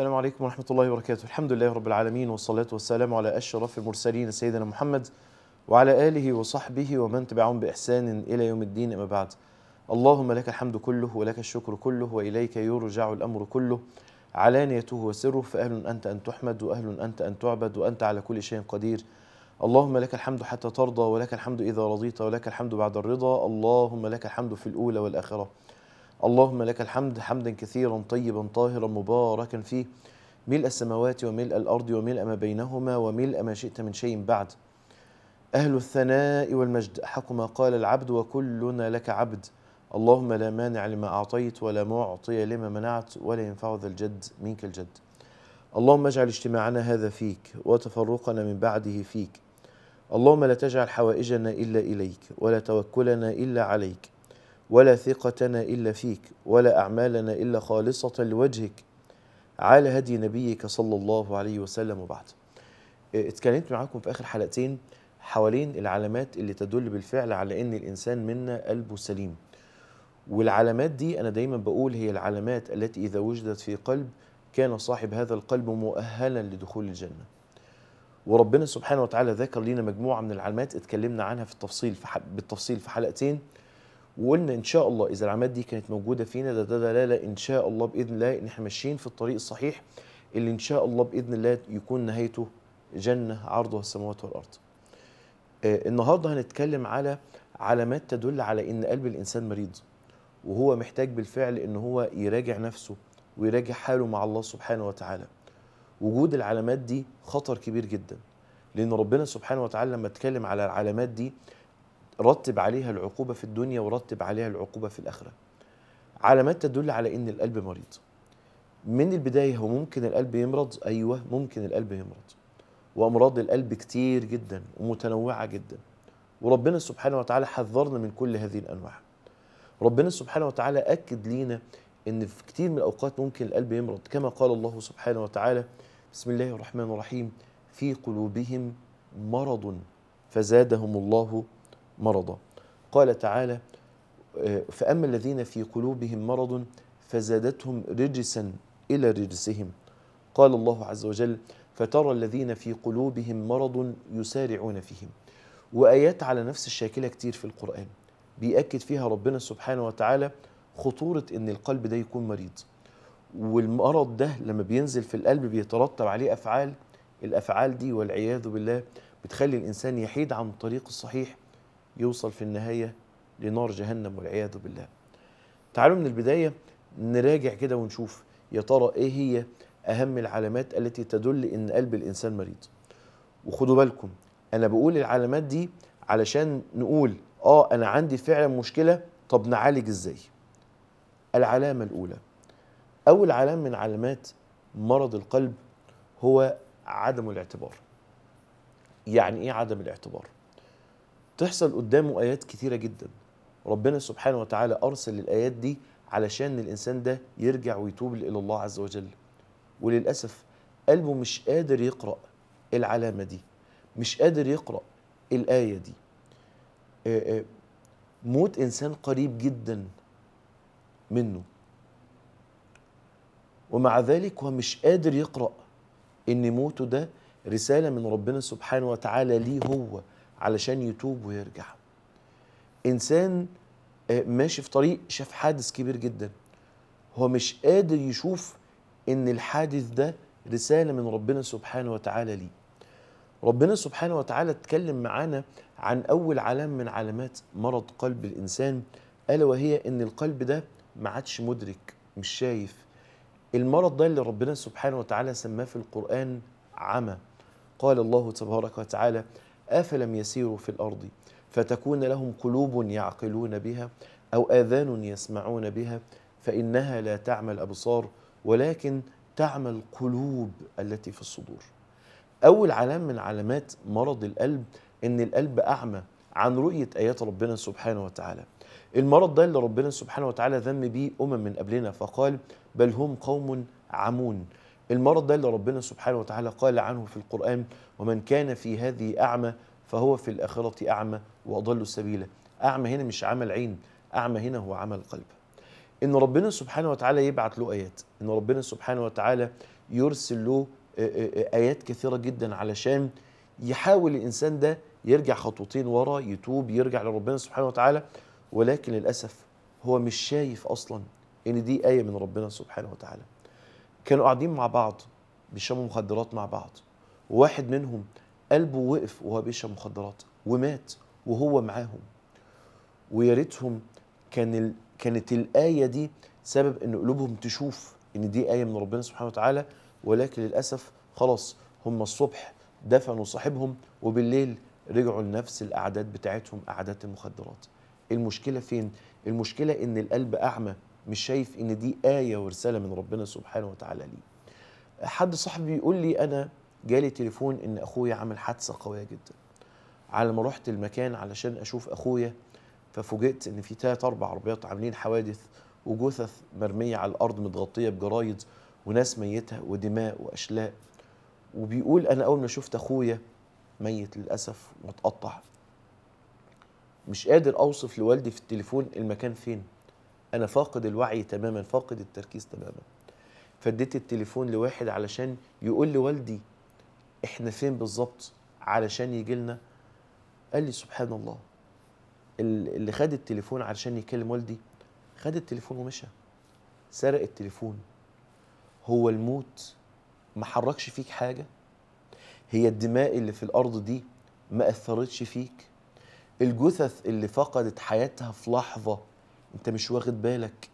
السلام عليكم ورحمة الله وبركاته الحمد لله رب العالمين والصلاة والسلام على أشرف المرسلين سيدنا محمد وعلى آله وصحبه ومن تبعهم بإحسان إلى يوم الدين أما بعد اللهم لك الحمد كله ولك الشكر كله وإليك يرجع الأمر كله علانيته وسره فأهل أنت أن تحمد وأهل أنت أن تعبد وأنت على كل شيء قدير اللهم لك الحمد حتى ترضى ولك الحمد إذا رضيت ولك الحمد بعد الرضا اللهم لك الحمد في الأولى والآخرة اللهم لك الحمد حمدا كثيرا طيبا طاهرا مباركا فيه ملء السماوات وملء الأرض وملء ما بينهما وملء ما شئت من شيء بعد أهل الثناء والمجد حق ما قال العبد وكلنا لك عبد اللهم لا مانع لما أعطيت ولا معطي لما منعت ولا ينفع ذا الجد منك الجد اللهم اجعل اجتماعنا هذا فيك وتفرقنا من بعده فيك اللهم لا تجعل حوائجنا إلا إليك ولا توكلنا إلا عليك ولا ثقتنا إلا فيك ولا أعمالنا إلا خالصة لوجهك على هدي نبيك صلى الله عليه وسلم وبعد آه، اتكلمت معاكم في آخر حلقتين حوالين العلامات اللي تدل بالفعل على أن الإنسان منا قلبه سليم والعلامات دي أنا دايما بقول هي العلامات التي إذا وجدت في قلب كان صاحب هذا القلب مؤهلا لدخول الجنة وربنا سبحانه وتعالى ذكر لنا مجموعة من العلامات اتكلمنا عنها في التفصيل في بالتفصيل في حلقتين وقلنا ان شاء الله اذا العلامات دي كانت موجوده فينا ده ده دلاله ان شاء الله باذن الله ان احنا ماشيين في الطريق الصحيح اللي ان شاء الله باذن الله يكون نهايته جنه عرضها السماوات والارض. آه، النهارده هنتكلم على علامات تدل على ان قلب الانسان مريض وهو محتاج بالفعل ان هو يراجع نفسه ويراجع حاله مع الله سبحانه وتعالى. وجود العلامات دي خطر كبير جدا لان ربنا سبحانه وتعالى لما اتكلم على العلامات دي رتب عليها العقوبة في الدنيا ورتب عليها العقوبة في الآخرة علامات تدل على إن القلب مريض من البداية هو ممكن القلب يمرض أيوة ممكن القلب يمرض وأمراض القلب كتير جدا ومتنوعة جدا وربنا سبحانه وتعالى حذرنا من كل هذه الأنواع ربنا سبحانه وتعالى أكد لينا أن في كتير من الأوقات ممكن القلب يمرض كما قال الله سبحانه وتعالى بسم الله الرحمن الرحيم في قلوبهم مرض فزادهم الله مرضا قال تعالى آه، فأما الذين في قلوبهم مرض فزادتهم رجسا إلى رجسهم قال الله عز وجل فترى الذين في قلوبهم مرض يسارعون فيهم وآيات على نفس الشاكلة كتير في القرآن بيأكد فيها ربنا سبحانه وتعالى خطورة إن القلب ده يكون مريض والمرض ده لما بينزل في القلب بيترتب عليه أفعال الأفعال دي والعياذ بالله بتخلي الإنسان يحيد عن الطريق الصحيح يوصل في النهاية لنار جهنم والعياذ بالله تعالوا من البداية نراجع كده ونشوف يا ترى ايه هي اهم العلامات التي تدل ان قلب الانسان مريض وخدوا بالكم انا بقول العلامات دي علشان نقول اه انا عندي فعلا مشكلة طب نعالج ازاي العلامة الاولى اول علامة من علامات مرض القلب هو عدم الاعتبار يعني ايه عدم الاعتبار تحصل قدامه آيات كثيرة جدا ربنا سبحانه وتعالى أرسل الآيات دي علشان الإنسان ده يرجع ويتوب إلى الله عز وجل وللأسف قلبه مش قادر يقرأ العلامة دي مش قادر يقرأ الآية دي آه، آه، موت إنسان قريب جدا منه ومع ذلك هو مش قادر يقرأ إن موته ده رسالة من ربنا سبحانه وتعالى ليه هو علشان يتوب ويرجع انسان آه، ماشي في طريق شاف حادث كبير جدا هو مش قادر يشوف ان الحادث ده رساله من ربنا سبحانه وتعالى ليه ربنا سبحانه وتعالى اتكلم معانا عن اول علام من علامات مرض قلب الانسان الا وهي ان القلب ده ما عادش مدرك مش شايف المرض ده اللي ربنا سبحانه وتعالى سماه في القران عمى قال الله تبارك وتعالى أفلم يسيروا في الأرض فتكون لهم قلوب يعقلون بها أو آذان يسمعون بها فإنها لا تعمى الأبصار ولكن تعمى القلوب التي في الصدور أول علام من علامات مرض القلب إن القلب أعمى عن رؤية آيات ربنا سبحانه وتعالى المرض ده اللي ربنا سبحانه وتعالى ذم به أمم من قبلنا فقال بل هم قوم عمون المرض ده اللي ربنا سبحانه وتعالى قال عنه في القرآن ومن كان في هذه أعمى فهو في الآخرة أعمى وأضل سبيلا أعمى هنا مش عمل عين أعمى هنا هو عمل قلب إن ربنا سبحانه وتعالى يبعت له آيات إن ربنا سبحانه وتعالى يرسل له آيات كثيرة جدا علشان يحاول الإنسان ده يرجع خطوتين ورا يتوب يرجع لربنا سبحانه وتعالى ولكن للأسف هو مش شايف أصلا إن دي آية من ربنا سبحانه وتعالى كانوا قاعدين مع بعض بيشربوا مخدرات مع بعض وواحد منهم قلبه وقف وهو بيشرب مخدرات ومات وهو معاهم ويا ريتهم كان ال... كانت الآية دي سبب إن قلوبهم تشوف إن دي آية من ربنا سبحانه وتعالى ولكن للأسف خلاص هم الصبح دفنوا صاحبهم وبالليل رجعوا لنفس الأعداد بتاعتهم أعداد المخدرات المشكلة فين؟ المشكلة إن القلب أعمى مش شايف ان دي ايه ورساله من ربنا سبحانه وتعالى ليه حد صاحبي بيقول لي انا جالي تليفون ان اخويا عمل حادثه قويه جدا على ما رحت المكان علشان اشوف اخويا ففوجئت ان في تلات اربع عربيات عاملين حوادث وجثث مرميه على الارض متغطيه بجرايد وناس ميته ودماء واشلاء وبيقول انا اول ما شفت اخويا ميت للاسف متقطع مش قادر اوصف لوالدي في التليفون المكان فين انا فاقد الوعي تماما فاقد التركيز تماما فاديت التليفون لواحد علشان يقول لي والدي احنا فين بالظبط علشان يجي لنا قال لي سبحان الله اللي خد التليفون علشان يكلم والدي خد التليفون ومشى سرق التليفون هو الموت ما حركش فيك حاجه هي الدماء اللي في الارض دي ما اثرتش فيك الجثث اللي فقدت حياتها في لحظه انت مش واخد بالك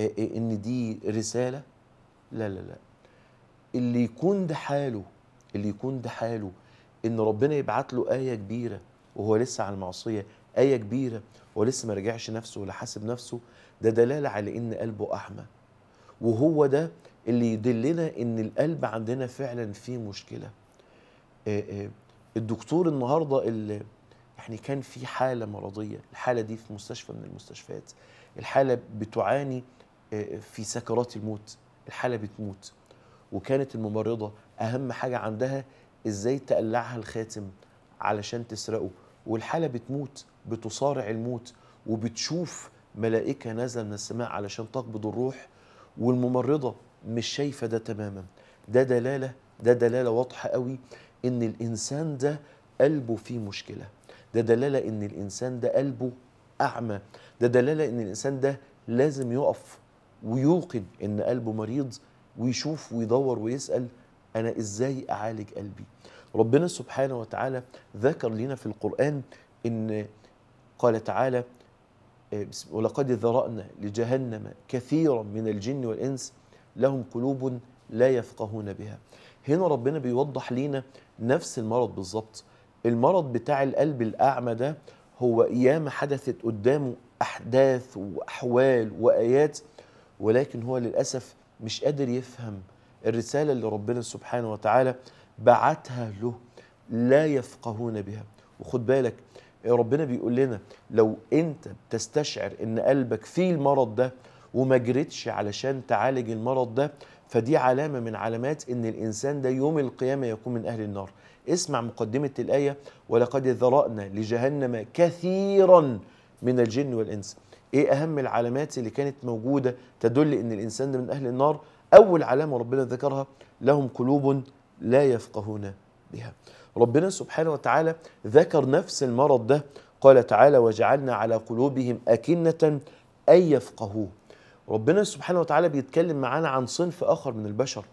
آه، آه، ان دي رساله لا لا لا اللي يكون ده حاله اللي يكون ده حاله ان ربنا يبعت له ايه كبيره وهو لسه على المعصيه ايه كبيره وهو لسه ما رجعش نفسه ولا حاسب نفسه ده دلاله على ان قلبه احمى وهو ده اللي يدلنا ان القلب عندنا فعلا فيه مشكله آه، الدكتور النهارده اللي يعني كان في حاله مرضيه الحاله دي في مستشفى من المستشفيات الحالة بتعاني آه، في سكرات الموت الحالة بتموت وكانت الممرضة أهم حاجة عندها إزاي تقلعها الخاتم علشان تسرقه والحالة بتموت بتصارع الموت وبتشوف ملائكة نازلة من السماء علشان تقبض الروح والممرضة مش شايفة ده تماما ده دلالة ده دلالة واضحة قوي إن الإنسان ده قلبه فيه مشكلة ده دلالة إن الإنسان ده قلبه اعمى ده دلاله ان الانسان ده لازم يقف ويوقن ان قلبه مريض ويشوف ويدور ويسال انا ازاي اعالج قلبي ربنا سبحانه وتعالى ذكر لنا في القران ان قال تعالى آه، ولقد ذرانا لجهنم كثيرا من الجن والانس لهم قلوب لا يفقهون بها هنا ربنا بيوضح لينا نفس المرض بالظبط المرض بتاع القلب الاعمى ده هو ايام حدثت قدامه احداث واحوال وايات ولكن هو للاسف مش قادر يفهم الرساله اللي ربنا سبحانه وتعالى بعتها له لا يفقهون بها وخد بالك ربنا بيقول لنا لو انت بتستشعر ان قلبك فيه المرض ده وما جريتش علشان تعالج المرض ده فدي علامة من علامات أن الإنسان ده يوم القيامة يكون من أهل النار اسمع مقدمة الآية ولقد ذرأنا لجهنم كثيرا من الجن والإنس إيه أهم العلامات اللي كانت موجودة تدل أن الإنسان ده من أهل النار أول علامة ربنا ذكرها لهم قلوب لا يفقهون بها ربنا سبحانه وتعالى ذكر نفس المرض ده قال تعالى وجعلنا على قلوبهم أكنة أن يفقهوه ربنا سبحانه وتعالى بيتكلم معانا عن صنف اخر من البشر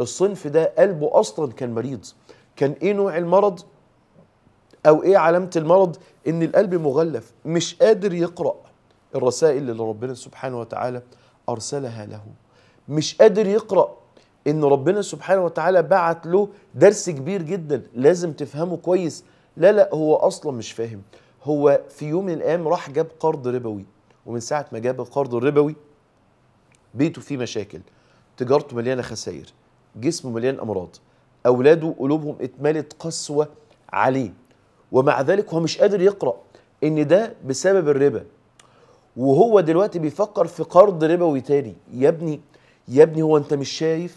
الصنف ده قلبه اصلا كان مريض كان ايه نوع المرض او ايه علامه المرض ان القلب مغلف مش قادر يقرا الرسائل اللي ربنا سبحانه وتعالى ارسلها له مش قادر يقرا ان ربنا سبحانه وتعالى بعت له درس كبير جدا لازم تفهمه كويس لا لا هو اصلا مش فاهم هو في يوم من الايام راح جاب قرض ربوي ومن ساعه ما جاب القرض الربوي بيته فيه مشاكل تجارته مليانه خسائر جسمه مليان امراض اولاده قلوبهم اتملت قسوه عليه ومع ذلك هو مش قادر يقرا ان ده بسبب الربا وهو دلوقتي بيفكر في قرض ربوي تاني يا ابني يا ابني هو انت مش شايف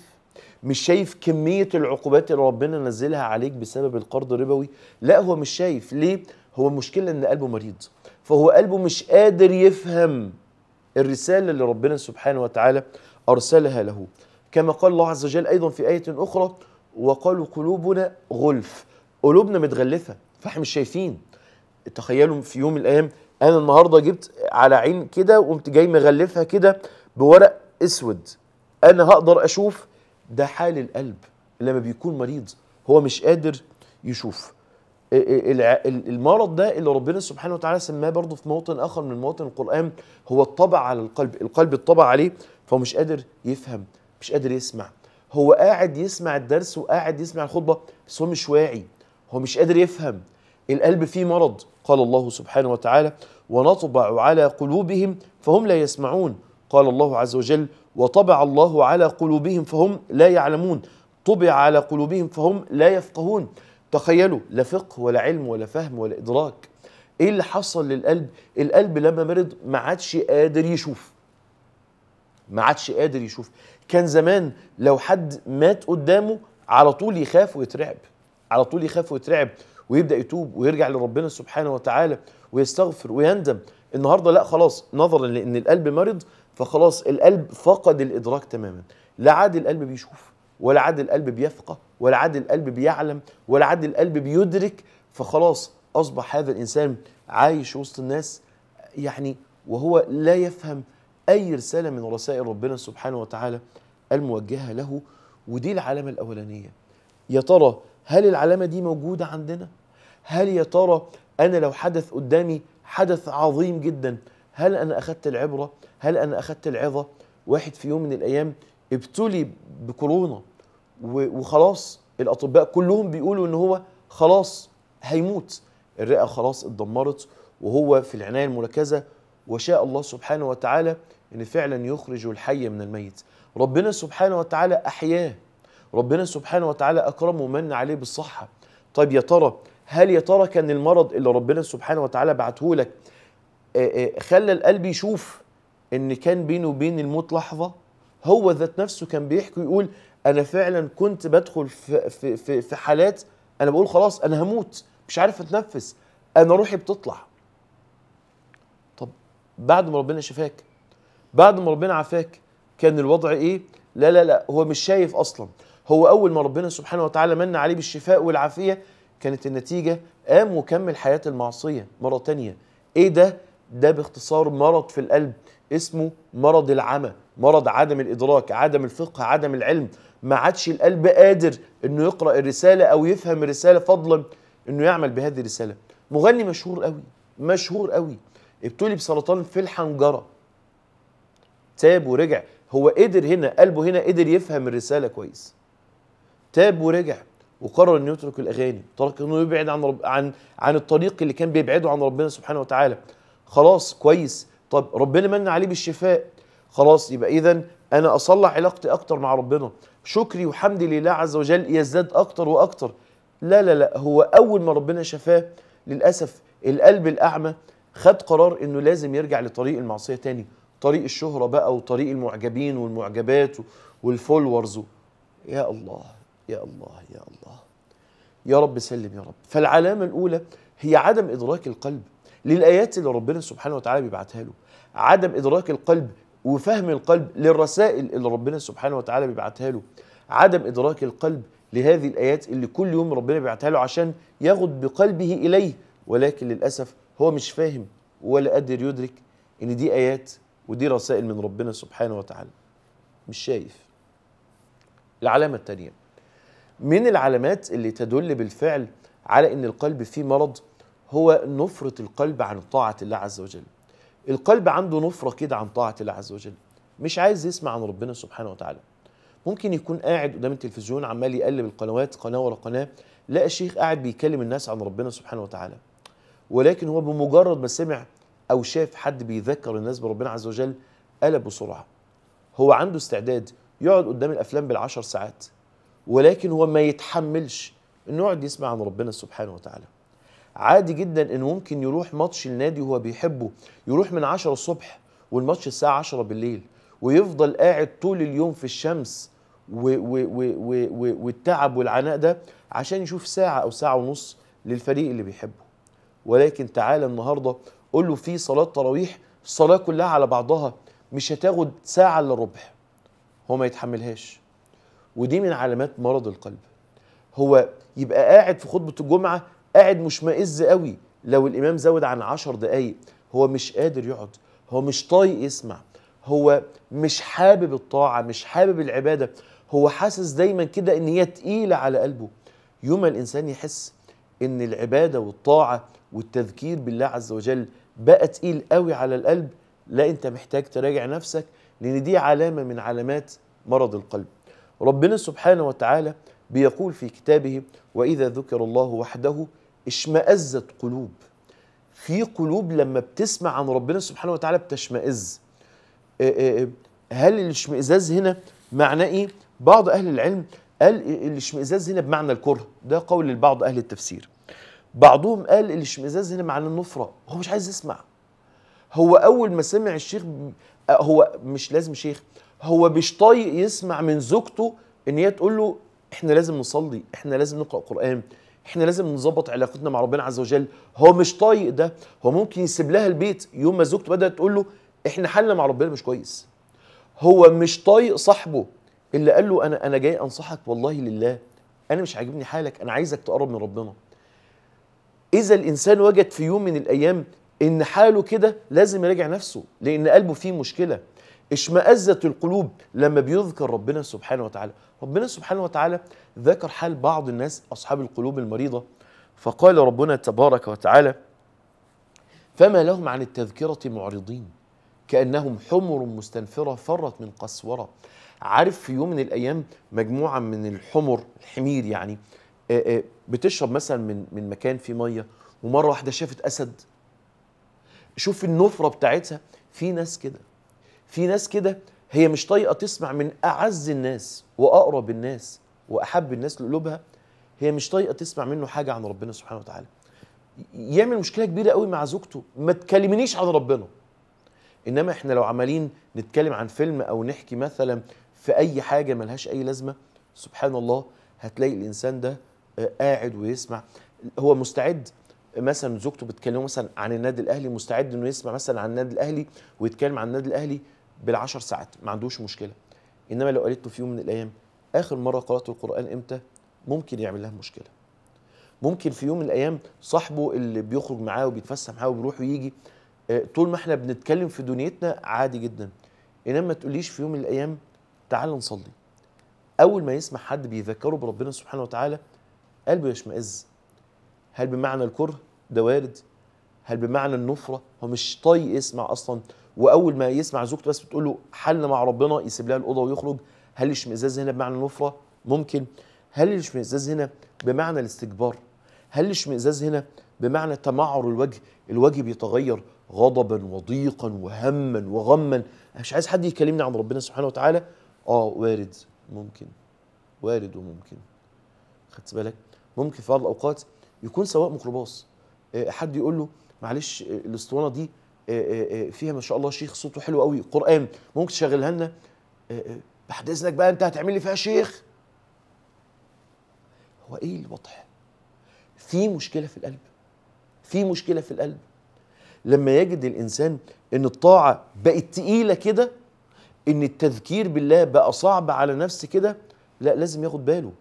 مش شايف كمية العقوبات اللي ربنا نزلها عليك بسبب القرض الربوي لا هو مش شايف ليه هو المشكلة ان قلبه مريض فهو قلبه مش قادر يفهم الرسالة اللي ربنا سبحانه وتعالى أرسلها له كما قال الله عز وجل أيضا في آية أخرى وقالوا قلوبنا غلف قلوبنا متغلفة فاحنا مش شايفين تخيلوا في يوم من الأيام أنا النهاردة جبت على عين كده وقمت جاي مغلفها كده بورق أسود أنا هقدر أشوف ده حال القلب لما بيكون مريض هو مش قادر يشوف المرض ده اللي ربنا سبحانه وتعالى سماه برضه في موطن اخر من مواطن القران هو الطبع على القلب القلب الطبع عليه فهو مش قادر يفهم مش قادر يسمع هو قاعد يسمع الدرس وقاعد يسمع الخطبه بس هو مش واعي هو مش قادر يفهم القلب فيه مرض قال الله سبحانه وتعالى ونطبع على قلوبهم فهم لا يسمعون قال الله عز وجل وطبع الله على قلوبهم فهم لا يعلمون طبع على قلوبهم فهم لا يفقهون تخيلوا لا فقه ولا علم ولا فهم ولا إدراك إيه اللي حصل للقلب؟ القلب لما مرض ما عادش قادر يشوف ما عادش قادر يشوف كان زمان لو حد مات قدامه على طول يخاف ويترعب على طول يخاف ويترعب ويبدا يتوب ويرجع لربنا سبحانه وتعالى ويستغفر ويندم النهارده لا خلاص نظرا لان القلب مرض فخلاص القلب فقد الادراك تماما لا عاد القلب بيشوف ولا عاد القلب بيفقه ولا عاد القلب بيعلم ولا عاد القلب بيدرك فخلاص أصبح هذا الإنسان عايش وسط الناس يعني وهو لا يفهم أي رسالة من رسائل ربنا سبحانه وتعالى الموجهة له ودي العلامة الأولانية يا ترى هل العلامة دي موجودة عندنا؟ هل يا ترى أنا لو حدث قدامي حدث عظيم جدا هل أنا أخذت العبرة؟ هل أنا أخذت العظة؟ واحد في يوم من الأيام ابتلي بكورونا وخلاص الاطباء كلهم بيقولوا ان هو خلاص هيموت الرئه خلاص اتدمرت وهو في العنايه المركزه وشاء الله سبحانه وتعالى ان فعلا يخرج الحي من الميت ربنا سبحانه وتعالى احياه ربنا سبحانه وتعالى اكرمه ومن عليه بالصحه طيب يا ترى هل يا ترى كان المرض اللي ربنا سبحانه وتعالى بعته لك خلى القلب يشوف ان كان بينه وبين الموت لحظه هو ذات نفسه كان بيحكي ويقول انا فعلا كنت بدخل في في في, في حالات انا بقول خلاص انا هموت مش عارف اتنفس انا روحي بتطلع طب بعد ما ربنا شفاك بعد ما ربنا عافاك كان الوضع ايه لا لا لا هو مش شايف اصلا هو اول ما ربنا سبحانه وتعالى من عليه بالشفاء والعافيه كانت النتيجه قام وكمل حياه المعصيه مره تانية ايه ده ده باختصار مرض في القلب اسمه مرض العمى مرض عدم الادراك عدم الفقه عدم العلم ما عادش القلب قادر انه يقرا الرساله او يفهم الرساله فضلا انه يعمل بهذه الرساله مغني مشهور قوي مشهور قوي ابتلي بسرطان في الحنجره تاب ورجع هو قدر هنا قلبه هنا قدر يفهم الرساله كويس تاب ورجع وقرر انه يترك الاغاني ترك انه يبعد عن رب عن عن الطريق اللي كان بيبعده عن ربنا سبحانه وتعالى خلاص كويس طب ربنا من عليه بالشفاء خلاص يبقى اذا انا اصلح علاقتي اكتر مع ربنا شكري وحمدي لله عز وجل يزداد اكتر واكتر لا لا لا هو اول ما ربنا شفاه للاسف القلب الاعمى خد قرار انه لازم يرجع لطريق المعصيه تاني طريق الشهره بقى وطريق المعجبين والمعجبات والفولورز يا الله يا الله يا الله يا رب سلم يا رب فالعلامه الاولى هي عدم ادراك القلب للايات اللي ربنا سبحانه وتعالى بيبعتها له عدم ادراك القلب وفهم القلب للرسائل اللي ربنا سبحانه وتعالى بيبعتها له عدم إدراك القلب لهذه الآيات اللي كل يوم ربنا بيبعتها له عشان ياخد بقلبه إليه ولكن للأسف هو مش فاهم ولا قادر يدرك إن دي آيات ودي رسائل من ربنا سبحانه وتعالى مش شايف العلامة الثانية من العلامات اللي تدل بالفعل على ان القلب فيه مرض هو نفرة القلب عن طاعة الله عز وجل القلب عنده نفرة كده عن طاعة الله عز وجل مش عايز يسمع عن ربنا سبحانه وتعالى ممكن يكون قاعد قدام التلفزيون عمال يقلب القنوات قناة ورا قناة لقى الشيخ قاعد بيكلم الناس عن ربنا سبحانه وتعالى ولكن هو بمجرد ما سمع أو شاف حد بيذكر الناس بربنا عز وجل قلب بسرعة هو عنده استعداد يقعد قدام الأفلام بالعشر ساعات ولكن هو ما يتحملش انه يقعد يسمع عن ربنا سبحانه وتعالى عادي جدا انه ممكن يروح ماتش النادي وهو بيحبه يروح من 10 الصبح والماتش الساعه 10 بالليل ويفضل قاعد طول اليوم في الشمس و و و و و والتعب والعناء ده عشان يشوف ساعه او ساعه ونص للفريق اللي بيحبه ولكن تعالى النهارده قول له في صلاه تراويح الصلاه كلها على بعضها مش هتاخد ساعه الا ربع هو ما يتحملهاش ودي من علامات مرض القلب هو يبقى قاعد في خطبه الجمعه قاعد مشمئز قوي لو الامام زود عن عشر دقايق هو مش قادر يقعد هو مش طايق يسمع هو مش حابب الطاعه مش حابب العباده هو حاسس دايما كده ان هي تقيله على قلبه يوم الانسان يحس ان العباده والطاعه والتذكير بالله عز وجل بقى تقيل قوي على القلب لا انت محتاج تراجع نفسك لان دي علامه من علامات مرض القلب ربنا سبحانه وتعالى بيقول في كتابه وإذا ذكر الله وحده اشمأزت قلوب في قلوب لما بتسمع عن ربنا سبحانه وتعالى بتشمئز آه، آه، آه، هل الاشمئزاز هنا معناه ايه بعض اهل العلم قال الاشمئزاز هنا بمعنى الكره ده قول لبعض اهل التفسير بعضهم قال الاشمئزاز هنا معنى النفره هو مش عايز يسمع هو اول ما سمع الشيخ هو مش لازم شيخ هو مش طايق يسمع من زوجته ان هي تقول له احنا لازم نصلي احنا لازم نقرا قران احنا لازم نظبط علاقتنا مع ربنا عز وجل هو مش طايق ده هو ممكن يسيب لها البيت يوم ما زوجته بدات تقول له احنا حالنا مع ربنا مش كويس هو مش طايق صاحبه اللي قال له انا انا جاي انصحك والله لله انا مش عاجبني حالك انا عايزك تقرب من ربنا اذا الانسان وجد في يوم من الايام ان حاله كده لازم يراجع نفسه لان قلبه فيه مشكله اشمئزت القلوب لما بيذكر ربنا سبحانه وتعالى ربنا سبحانه وتعالى ذكر حال بعض الناس أصحاب القلوب المريضة فقال ربنا تبارك وتعالى فما لهم عن التذكرة معرضين كأنهم حمر مستنفرة فرت من قسورة عارف في يوم من الأيام مجموعة من الحمر الحمير يعني بتشرب مثلا من من مكان فيه ميه ومره واحده شافت اسد شوف النفره بتاعتها في ناس كده في ناس كده هي مش طايقه تسمع من اعز الناس واقرب الناس واحب الناس لقلوبها هي مش طايقه تسمع منه حاجه عن ربنا سبحانه وتعالى يعمل مشكله كبيره قوي مع زوجته ما تكلمنيش عن ربنا انما احنا لو عمالين نتكلم عن فيلم او نحكي مثلا في اي حاجه ملهاش اي لازمه سبحان الله هتلاقي الانسان ده آه، قاعد ويسمع هو مستعد مثلا زوجته بتكلمه مثلا عن النادي الاهلي مستعد انه يسمع مثلا عن النادي الاهلي ويتكلم عن النادي الاهلي بالعشر ساعات ما عندوش مشكله انما لو قالت له في يوم من الايام اخر مره قرات القران امتى ممكن يعمل لها مشكله ممكن في يوم من الايام صاحبه اللي بيخرج معاه وبيتفسح معاه وبيروح ويجي آه، طول ما احنا بنتكلم في دنيتنا عادي جدا انما ما تقوليش في يوم من الايام تعال نصلي اول ما يسمع حد بيذكره بربنا سبحانه وتعالى قلبه يشمئز هل بمعنى الكره ده وارد هل بمعنى النفره هو مش طايق يسمع اصلا واول ما يسمع زوجته بس بتقول له حل مع ربنا يسيب لها الاوضه ويخرج هل الاشمئزاز هنا بمعنى النفره ممكن هل الاشمئزاز هنا بمعنى الاستكبار هل الاشمئزاز هنا بمعنى تمعر الوجه الوجه بيتغير غضبا وضيقا وهما وغما مش عايز حد يكلمني عن ربنا سبحانه وتعالى اه وارد ممكن وارد وممكن خدت بالك ممكن في بعض الاوقات يكون سواء ميكروباص آه، حد يقول له معلش آه، الاسطوانه دي آه، آه، آه، فيها ما شاء الله شيخ صوته حلو قوي قران ممكن تشغلها لنا بعد اذنك بقى انت هتعمل لي فيها شيخ هو ايه الوضع في مشكله في القلب في مشكله في القلب لما يجد الانسان ان الطاعه بقت تقيله كده ان التذكير بالله بقى صعب على نفس كده لا لازم ياخد باله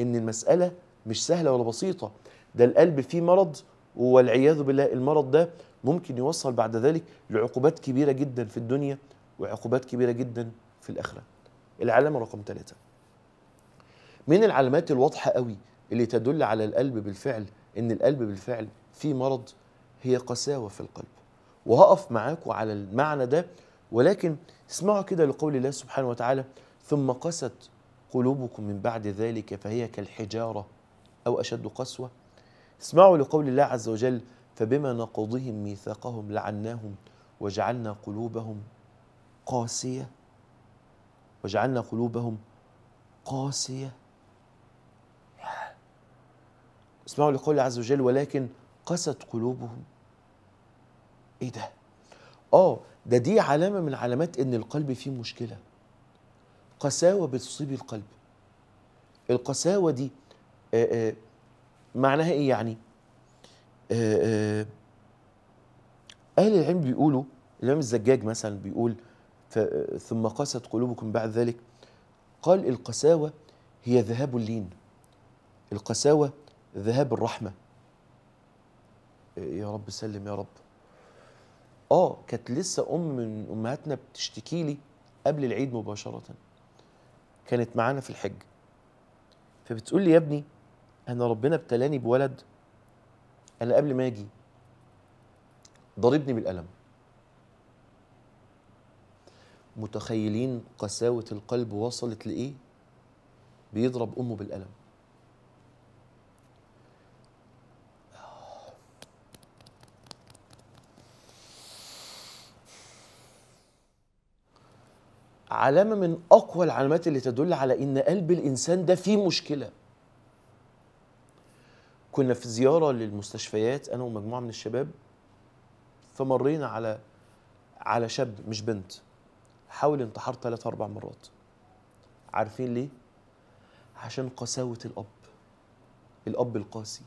ان المساله مش سهله ولا بسيطه ده القلب فيه مرض والعياذ بالله المرض ده ممكن يوصل بعد ذلك لعقوبات كبيرة جدا في الدنيا وعقوبات كبيرة جدا في الآخرة العلامة رقم ثلاثة من العلامات الواضحة قوي اللي تدل على القلب بالفعل إن القلب بالفعل في مرض هي قساوة في القلب وهقف معاكم على المعنى ده ولكن اسمعوا كده لقول الله سبحانه وتعالى ثم قست قلوبكم من بعد ذلك فهي كالحجارة أو أشد قسوة اسمعوا لقول الله عز وجل فبما نقضهم ميثاقهم لعناهم وجعلنا قلوبهم قاسية وجعلنا قلوبهم قاسية اسمعوا لقول عز وجل ولكن قست قلوبهم ايه ده اه ده دي علامة من علامات ان القلب فيه مشكلة قساوة بتصيب القلب القساوة دي آآ آآ معناها ايه يعني آه، آه، اهل العلم بيقولوا الامام الزجاج مثلا بيقول آه، ثم قست قلوبكم بعد ذلك قال القساوه هي ذهاب اللين القساوه ذهاب الرحمه يا رب سلم يا رب اه كانت لسه ام من امهاتنا بتشتكي لي قبل العيد مباشره كانت معانا في الحج فبتقول لي يا ابني انا ربنا ابتلاني بولد انا قبل ما اجي ضربني بالقلم متخيلين قساوة القلب وصلت لإيه؟ بيضرب أمه بالقلم علامة من أقوى العلامات اللي تدل على إن قلب الإنسان ده فيه مشكلة كنا في زياره للمستشفيات انا ومجموعه من الشباب فمرينا على على شاب مش بنت حاول انتحار ثلاث اربع مرات عارفين ليه عشان قساوه الاب الاب القاسي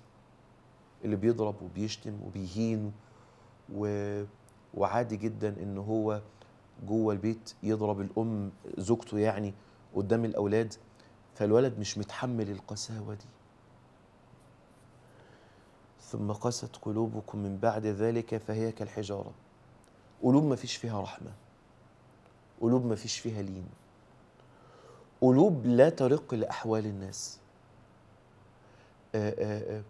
اللي بيضرب وبيشتم وبيهين و... وعادي جدا ان هو جوه البيت يضرب الام زوجته يعني قدام الاولاد فالولد مش متحمل القساوه دي ثم قست قلوبكم من بعد ذلك فهي كالحجارة قلوب ما فيش فيها رحمة قلوب ما فيش فيها لين قلوب لا ترق لأحوال الناس آآ آه، آآ آه، آه،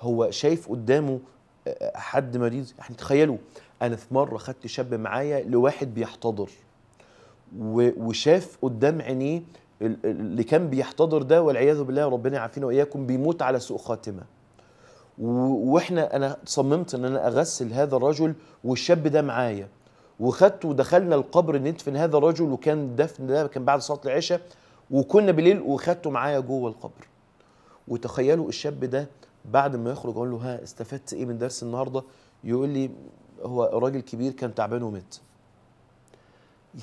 هو شايف قدامه حد مريض يعني تخيلوا انا في مره خدت شاب معايا لواحد بيحتضر وشاف قدام عينيه اللي كان بيحتضر ده والعياذ بالله ربنا يعافينا واياكم بيموت على سوء خاتمه واحنا انا صممت ان انا اغسل هذا الرجل والشاب ده معايا وخدته ودخلنا القبر ندفن هذا الرجل وكان دفن ده كان بعد صلاه العشاء وكنا بالليل وخدته معايا جوه القبر وتخيلوا الشاب ده بعد ما يخرج اقول له ها استفدت ايه من درس النهارده يقول لي هو راجل كبير كان تعبان ومات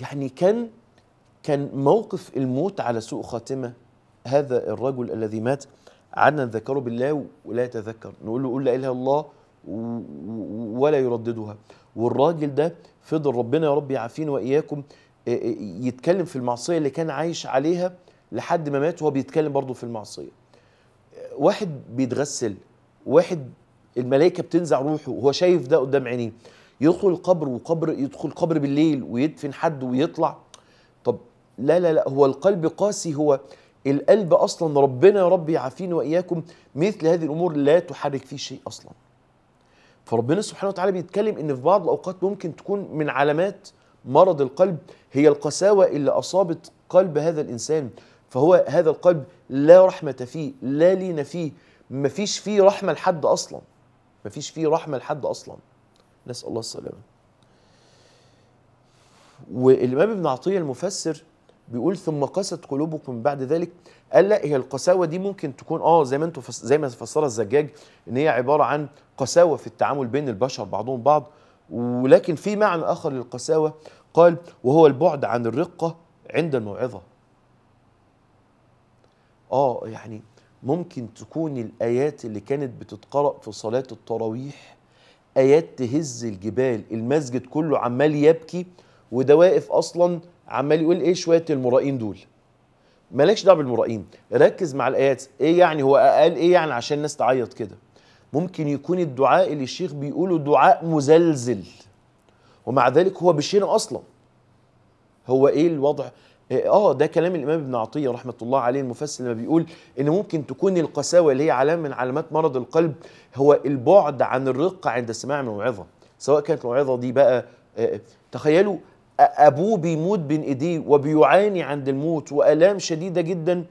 يعني كان كان موقف الموت على سوء خاتمه هذا الرجل الذي مات قعدنا نذكره بالله ولا يتذكر نقول له قل لا اله الا الله ولا يرددها والراجل ده فضل ربنا يا رب يعافينا واياكم آه، آه، يتكلم في المعصيه اللي كان عايش عليها لحد ما مات وهو بيتكلم برضه في المعصيه آه، واحد بيتغسل واحد الملائكه بتنزع روحه وهو شايف ده قدام عينيه يدخل القبر وقبر يدخل قبر بالليل ويدفن حد ويطلع طب لا لا لا هو القلب قاسي هو القلب اصلا ربنا يا رب يعافينا واياكم مثل هذه الامور لا تحرك فيه شيء اصلا فربنا سبحانه وتعالى بيتكلم ان في بعض الاوقات ممكن تكون من علامات مرض القلب هي القساوه اللي اصابت قلب هذا الانسان فهو هذا القلب لا رحمه فيه لا لين فيه مفيش فيه رحمه لحد اصلا مفيش فيه رحمه لحد اصلا نسال الله السلامه والامام ابن عطيه المفسر بيقول ثم قست قلوبكم من بعد ذلك قال لا هي القساوه دي ممكن تكون اه زي ما انتم فس... زي ما فسرها الزجاج ان هي عباره عن قساوه في التعامل بين البشر بعضهم بعض ولكن في معنى اخر للقساوه قال وهو البعد عن الرقه عند الموعظه اه يعني ممكن تكون الايات اللي كانت بتتقرا في صلاه التراويح ايات تهز الجبال المسجد كله عمال يبكي وده واقف اصلا عمال يقول ايه شويه المرائين دول مالكش دعوه بالمرائين ركز مع الايات ايه يعني هو قال ايه يعني عشان الناس تعيط كده ممكن يكون الدعاء اللي الشيخ بيقوله دعاء مزلزل ومع ذلك هو بشينا اصلا هو ايه الوضع إيه، اه ده كلام الامام ابن عطيه رحمه الله عليه المفسر لما بيقول ان ممكن تكون القساوه اللي هي علامه من علامات مرض القلب هو البعد عن الرقه عند السماع من الموعظه سواء كانت الموعظه دي بقى آه، آه، تخيلوا ابوه بيموت بين ايديه وبيعاني عند الموت والام شديده جدا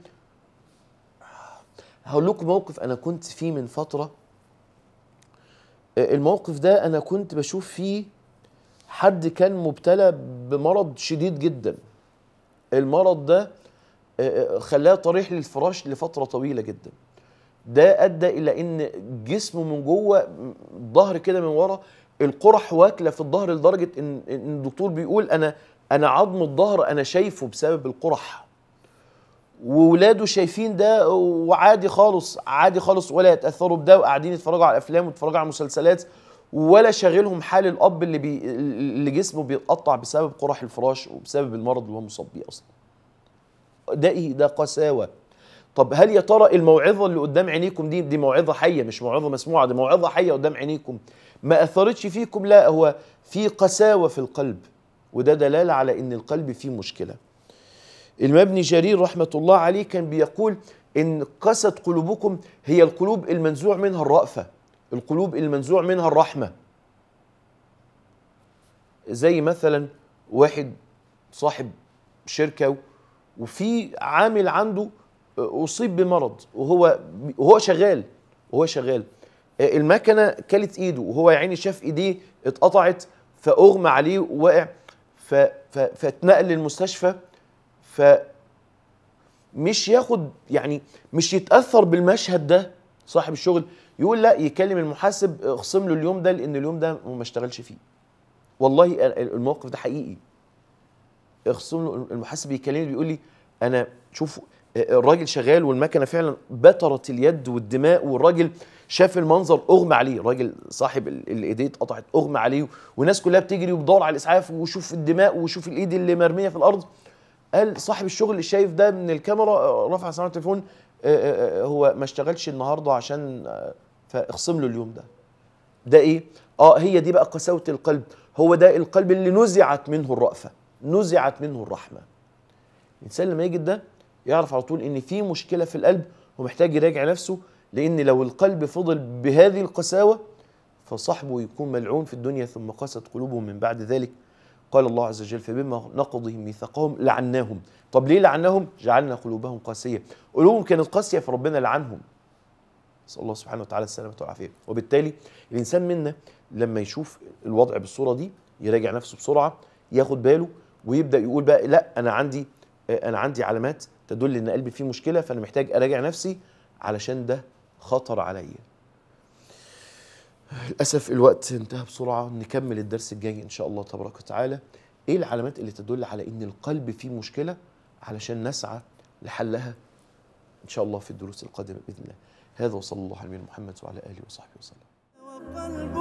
هقول لكم موقف انا كنت فيه من فتره الموقف ده انا كنت بشوف فيه حد كان مبتلى بمرض شديد جدا المرض ده خلاه طريح للفراش لفتره طويله جدا ده ادى الى ان جسمه من جوه ظهر كده من ورا القرح واكله في الظهر لدرجه ان ان الدكتور بيقول انا انا عظم الظهر انا شايفه بسبب القرح وولاده شايفين ده وعادي خالص عادي خالص ولا يتاثروا بده وقاعدين يتفرجوا على افلام ويتفرجوا على مسلسلات ولا شاغلهم حال الاب اللي بي اللي جسمه بيتقطع بسبب قرح الفراش وبسبب المرض اللي هو مصاب بيه اصلا ده ايه ده قساوه طب هل يا ترى الموعظه اللي قدام عينيكم دي دي موعظه حيه مش موعظه مسموعه دي موعظه حيه قدام عينيكم ما أثرتش فيكم لا هو في قساوة في القلب وده دلالة على أن القلب فيه مشكلة المبني جرير رحمة الله عليه كان بيقول إن قست قلوبكم هي القلوب المنزوع منها الرأفة القلوب المنزوع منها الرحمة زي مثلا واحد صاحب شركة وفي عامل عنده أصيب بمرض وهو وهو شغال وهو شغال المكنه كلت ايده وهو يا عيني شاف ايديه اتقطعت فاغمى عليه ووقع فاتنقل للمستشفى ف مش ياخد يعني مش يتاثر بالمشهد ده صاحب الشغل يقول لا يكلم المحاسب اخصم له اليوم ده لان اليوم ده ما اشتغلش فيه والله الموقف ده حقيقي اخصم له المحاسب بيكلمني بيقول لي انا شوف آه، آه، الراجل شغال والمكنه فعلا بترت اليد والدماء والراجل شاف المنظر اغمى عليه راجل صاحب الايديه اتقطعت اغمى عليه والناس كلها بتجري وبتدور على الاسعاف وشوف الدماء وشوف الايد اللي مرميه في الارض قال صاحب الشغل اللي شايف ده من الكاميرا رفع سماعه التليفون آه، آه، آه، هو ما اشتغلش النهارده عشان فاخصم له اليوم ده ده ايه اه هي دي بقى قساوه القلب هو ده القلب اللي نزعت منه الرأفة نزعت منه الرحمة الإنسان لما يجد ده يعرف على طول إن في مشكلة في القلب ومحتاج يراجع نفسه لأن لو القلب فضل بهذه القساوة فصاحبه يكون ملعون في الدنيا ثم قست قلوبهم من بعد ذلك قال الله عز وجل فبما نقضهم ميثاقهم لعناهم طب ليه لعناهم جعلنا قلوبهم قاسية قلوبهم كانت قاسية فربنا لعنهم نسأل الله سبحانه وتعالى السلامة والعافية وبالتالي الإنسان منا لما يشوف الوضع بالصورة دي يراجع نفسه بسرعة ياخد باله ويبدأ يقول بقى لا أنا عندي أنا عندي علامات تدل إن قلبي فيه مشكلة فأنا محتاج أراجع نفسي علشان ده خطر عليا للاسف الوقت انتهى بسرعه نكمل الدرس الجاي ان شاء الله تبارك وتعالى ايه العلامات اللي تدل على ان القلب فيه مشكله علشان نسعى لحلها ان شاء الله في الدروس القادمه باذن الله هذا وصلى الله على محمد وعلى اله وصحبه وسلم